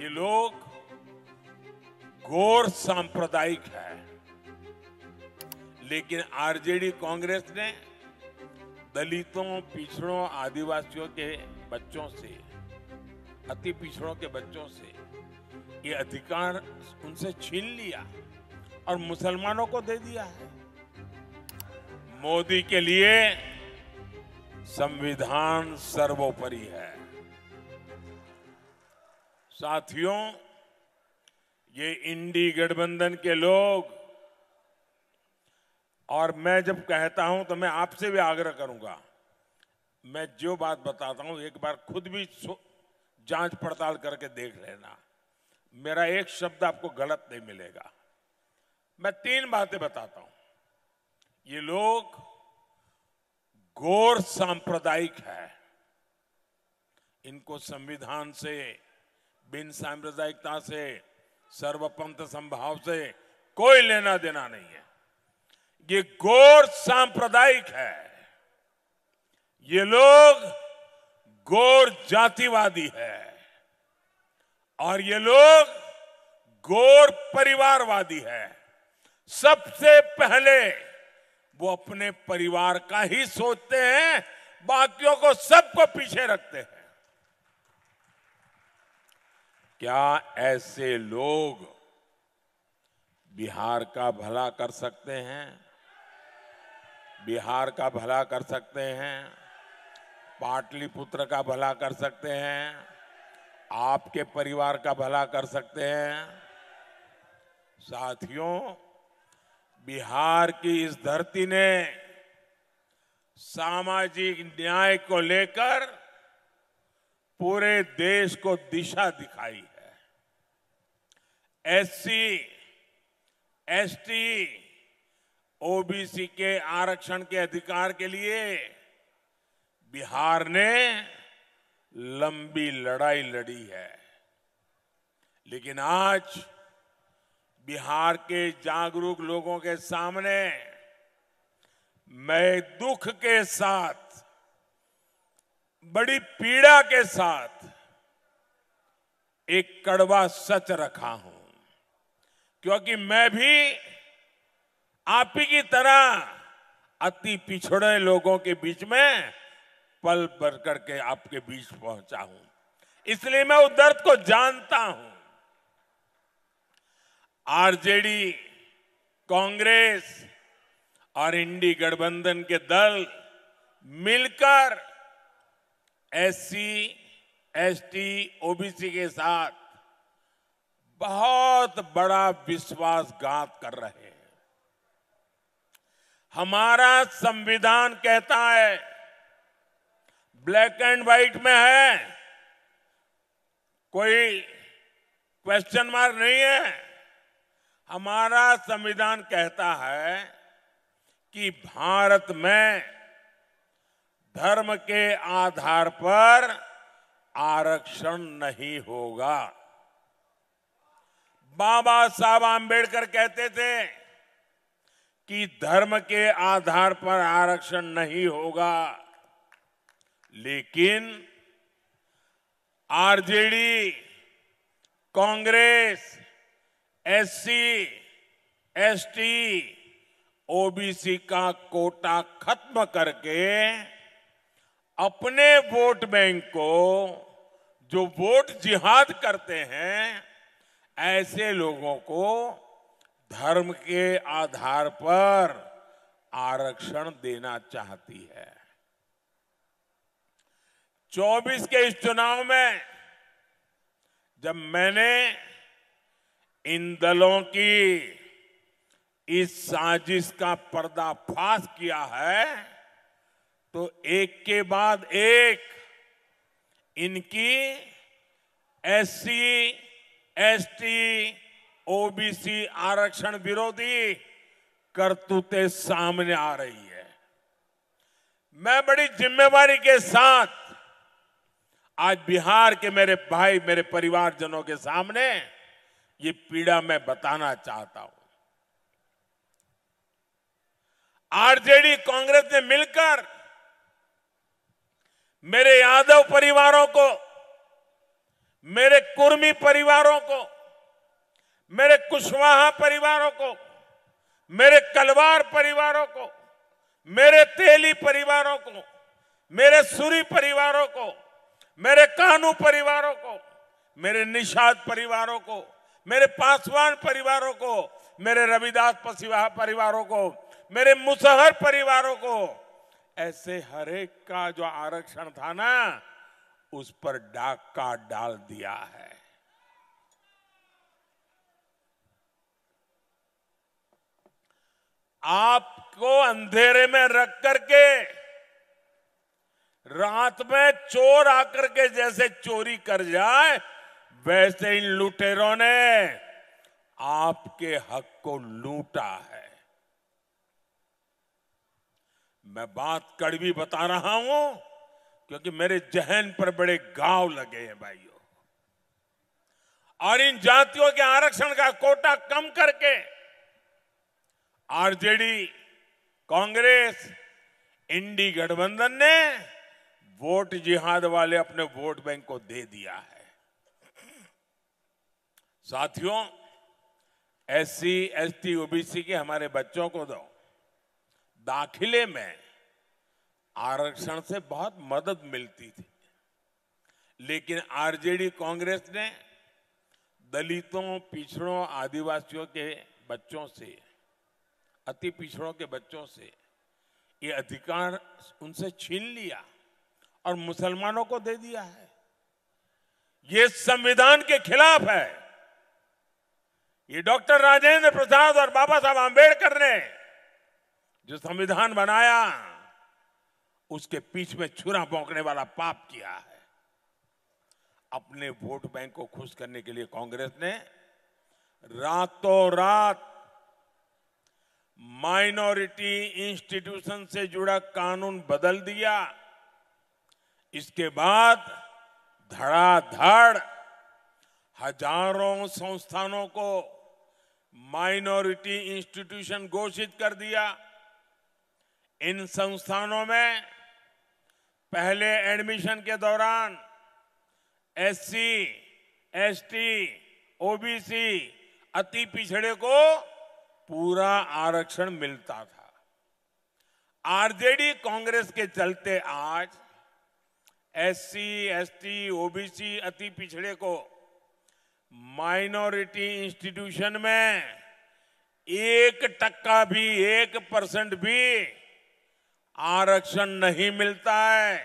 ये लोग गौर सांप्रदायिक है लेकिन आरजेडी कांग्रेस ने दलितों पिछड़ों आदिवासियों के बच्चों से अति पिछड़ों के बच्चों से ये अधिकार उनसे छीन लिया और मुसलमानों को दे दिया है मोदी के लिए संविधान सर्वोपरि है साथियों ये इंडी गठबंधन के लोग और मैं जब कहता हूं तो मैं आपसे भी आग्रह करूंगा मैं जो बात बताता हूं एक बार खुद भी जांच पड़ताल करके देख लेना मेरा एक शब्द आपको गलत नहीं मिलेगा मैं तीन बातें बताता हूं ये लोग गौर सांप्रदायिक है इनको संविधान से बिन सांप्रदायिकता से सर्वपंथ संभाव से कोई लेना देना नहीं है ये गौर सांप्रदायिक है ये लोग गौर जातिवादी है और ये लोग गौर परिवारवादी है सबसे पहले वो अपने परिवार का ही सोचते हैं बाकियों को सबको पीछे रखते हैं क्या ऐसे लोग बिहार का भला कर सकते हैं बिहार का भला कर सकते हैं पाटलिपुत्र का भला कर सकते हैं आपके परिवार का भला कर सकते हैं साथियों बिहार की इस धरती ने सामाजिक न्याय को लेकर पूरे देश को दिशा दिखाई एससी, एसटी, ओबीसी के आरक्षण के अधिकार के लिए बिहार ने लंबी लड़ाई लड़ी है लेकिन आज बिहार के जागरूक लोगों के सामने मैं दुख के साथ बड़ी पीड़ा के साथ एक कड़वा सच रखा हूं क्योंकि मैं भी आप ही की तरह अति पिछड़े लोगों के बीच में पल भर करके आपके बीच पहुंचा हूं इसलिए मैं उस दर्द को जानता हूं आरजेडी कांग्रेस और इंडी गठबंधन के दल मिलकर एससी, एसटी, ओबीसी के साथ बहुत बड़ा विश्वासघात कर रहे हैं हमारा संविधान कहता है ब्लैक एंड व्हाइट में है कोई क्वेश्चन मार्क नहीं है हमारा संविधान कहता है कि भारत में धर्म के आधार पर आरक्षण नहीं होगा बाबा साहब आम्बेडकर कहते थे कि धर्म के आधार पर आरक्षण नहीं होगा लेकिन RJD Congress SC ST OBC का कोटा खत्म करके अपने वोट बैंक को जो वोट जिहाद करते हैं ऐसे लोगों को धर्म के आधार पर आरक्षण देना चाहती है 24 के इस चुनाव में जब मैंने इन दलों की इस साजिश का पर्दाफाश किया है तो एक के बाद एक इनकी ऐसी एसटी ओबीसी आरक्षण विरोधी करतूतें सामने आ रही है मैं बड़ी जिम्मेवारी के साथ आज बिहार के मेरे भाई मेरे परिवारजनों के सामने ये पीड़ा मैं बताना चाहता हूं आरजेडी कांग्रेस ने मिलकर मेरे यादव परिवारों को मेरे कुर्मी परिवारों को मेरे कुशवाहा परिवारों को मेरे कलवार परिवारों को मेरे तेली परिवारों को मेरे सूरी परिवारों को मेरे कानू परिवारों को मेरे निषाद परिवारों को मेरे पासवान परिवारों को मेरे रविदास पसीवा परिवारों को मेरे मुसहर परिवारों को ऐसे हरेक का जो आरक्षण था ना उस पर डाका डाल दिया है आपको अंधेरे में रख करके रात में चोर आकर के जैसे चोरी कर जाए वैसे इन लुटेरों ने आपके हक को लूटा है मैं बात कड़वी बता रहा हूं क्योंकि मेरे जहन पर बड़े गांव लगे हैं भाइयों और इन जातियों के आरक्षण का कोटा कम करके आरजेडी कांग्रेस इंडी गठबंधन ने वोट जिहाद वाले अपने वोट बैंक को दे दिया है साथियों एससी एसटी ओबीसी के हमारे बच्चों को दो दाखिले में आरक्षण से बहुत मदद मिलती थी लेकिन आरजेडी कांग्रेस ने दलितों पिछड़ों आदिवासियों के बच्चों से अति पिछड़ों के बच्चों से ये अधिकार उनसे छीन लिया और मुसलमानों को दे दिया है ये संविधान के खिलाफ है ये डॉक्टर राजेंद्र प्रसाद और बाबा साहब आंबेडकर ने जो संविधान बनाया उसके पीछ में छुरा बोंकने वाला पाप किया है अपने वोट बैंक को खुश करने के लिए कांग्रेस ने रातों रात माइनॉरिटी इंस्टीट्यूशन से जुड़ा कानून बदल दिया इसके बाद धड़ाधड़ हजारों संस्थानों को माइनॉरिटी इंस्टीट्यूशन घोषित कर दिया इन संस्थानों में पहले एडमिशन के दौरान एससी, एसटी, ओबीसी अति पिछड़े को पूरा आरक्षण मिलता था आरजेडी कांग्रेस के चलते आज एससी, एसटी, ओबीसी अति पिछड़े को माइनॉरिटी इंस्टीट्यूशन में एक टक्का भी एक परसेंट भी आरक्षण नहीं मिलता है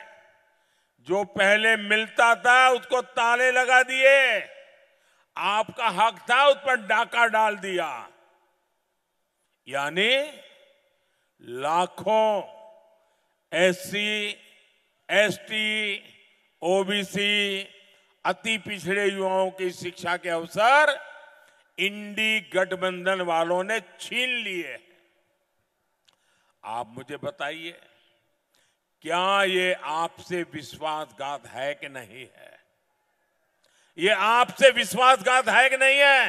जो पहले मिलता था उसको ताले लगा दिए आपका हक था उस पर डाका डाल दिया यानी लाखों एससी एसटी ओबीसी अति पिछड़े युवाओं की शिक्षा के अवसर इंडी गठबंधन वालों ने छीन लिए हैं आप मुझे बताइए क्या ये आपसे विश्वासघात है कि नहीं है ये आपसे विश्वासघात है कि नहीं है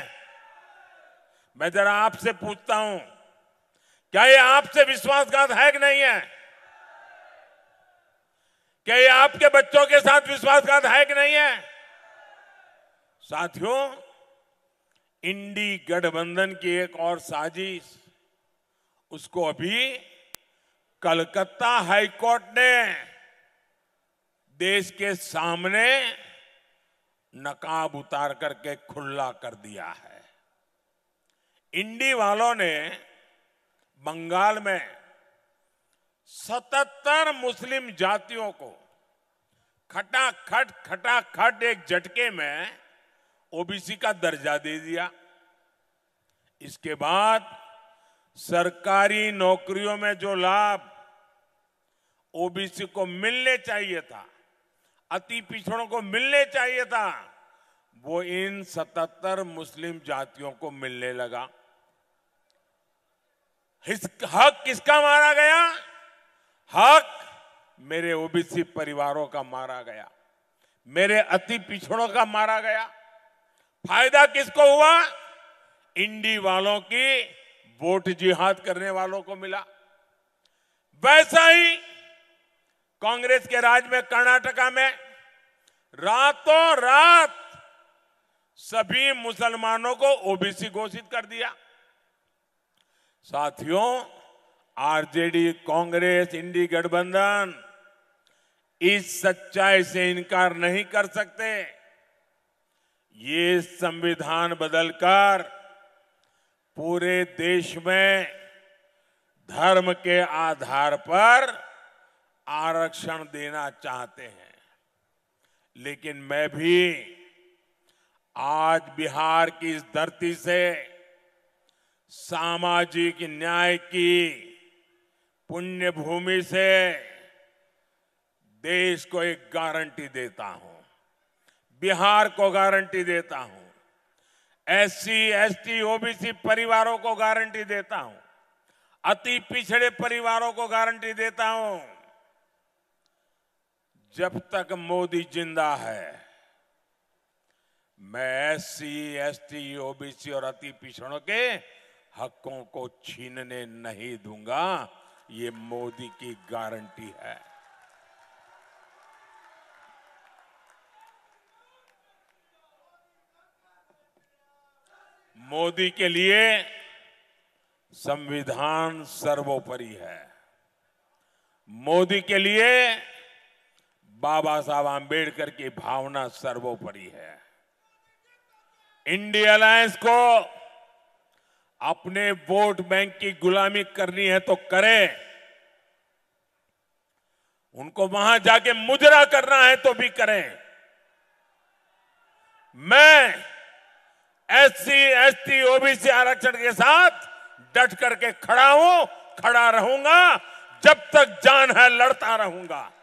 मैं जरा आपसे पूछता हूं क्या ये आपसे विश्वासघात है कि नहीं है क्या ये आपके बच्चों के साथ विश्वासघात है कि नहीं है साथियों इंडी गठबंधन की एक और साजिश उसको अभी कलकत्ता हाईकोर्ट ने देश के सामने नकाब उतार करके खुला कर दिया है इंडी वालों ने बंगाल में 77 मुस्लिम जातियों को खटाखट खटाखट एक झटके में ओबीसी का दर्जा दे दिया इसके बाद सरकारी नौकरियों में जो लाभ ओबीसी को मिलने चाहिए था अति पिछड़ों को मिलने चाहिए था वो इन 77 मुस्लिम जातियों को मिलने लगा हक किसका मारा गया हक मेरे ओबीसी परिवारों का मारा गया मेरे अति पिछड़ों का मारा गया फायदा किसको हुआ इंडी वालों की वोट जिहाद करने वालों को मिला वैसा ही कांग्रेस के राज में कर्नाटका में रातों रात सभी मुसलमानों को ओबीसी घोषित कर दिया साथियों आरजेडी कांग्रेस इंडी गठबंधन इस सच्चाई से इनकार नहीं कर सकते ये संविधान बदलकर पूरे देश में धर्म के आधार पर आरक्षण देना चाहते हैं लेकिन मैं भी आज बिहार की इस धरती से सामाजिक न्याय की पुण्य भूमि से देश को एक गारंटी देता हूं बिहार को गारंटी देता हूं एससी एसटी ओबीसी परिवारों को गारंटी देता हूं अति पिछड़े परिवारों को गारंटी देता हूं जब तक मोदी जिंदा है मैं एससी एसटी ओबीसी और अति पिछड़ों के हकों को छीनने नहीं दूंगा ये मोदी की गारंटी है मोदी के लिए संविधान सर्वोपरि है मोदी के लिए बाबा साहब आंबेडकर की भावना सर्वोपरि है इंडिया अलायंस को अपने वोट बैंक की गुलामी करनी है तो करें उनको वहां जाके मुजरा करना है तो भी करें मैं एससी एसटी ओबीसी आरक्षण के साथ डट करके खड़ा हूं खड़ा रहूंगा जब तक जान है लड़ता रहूंगा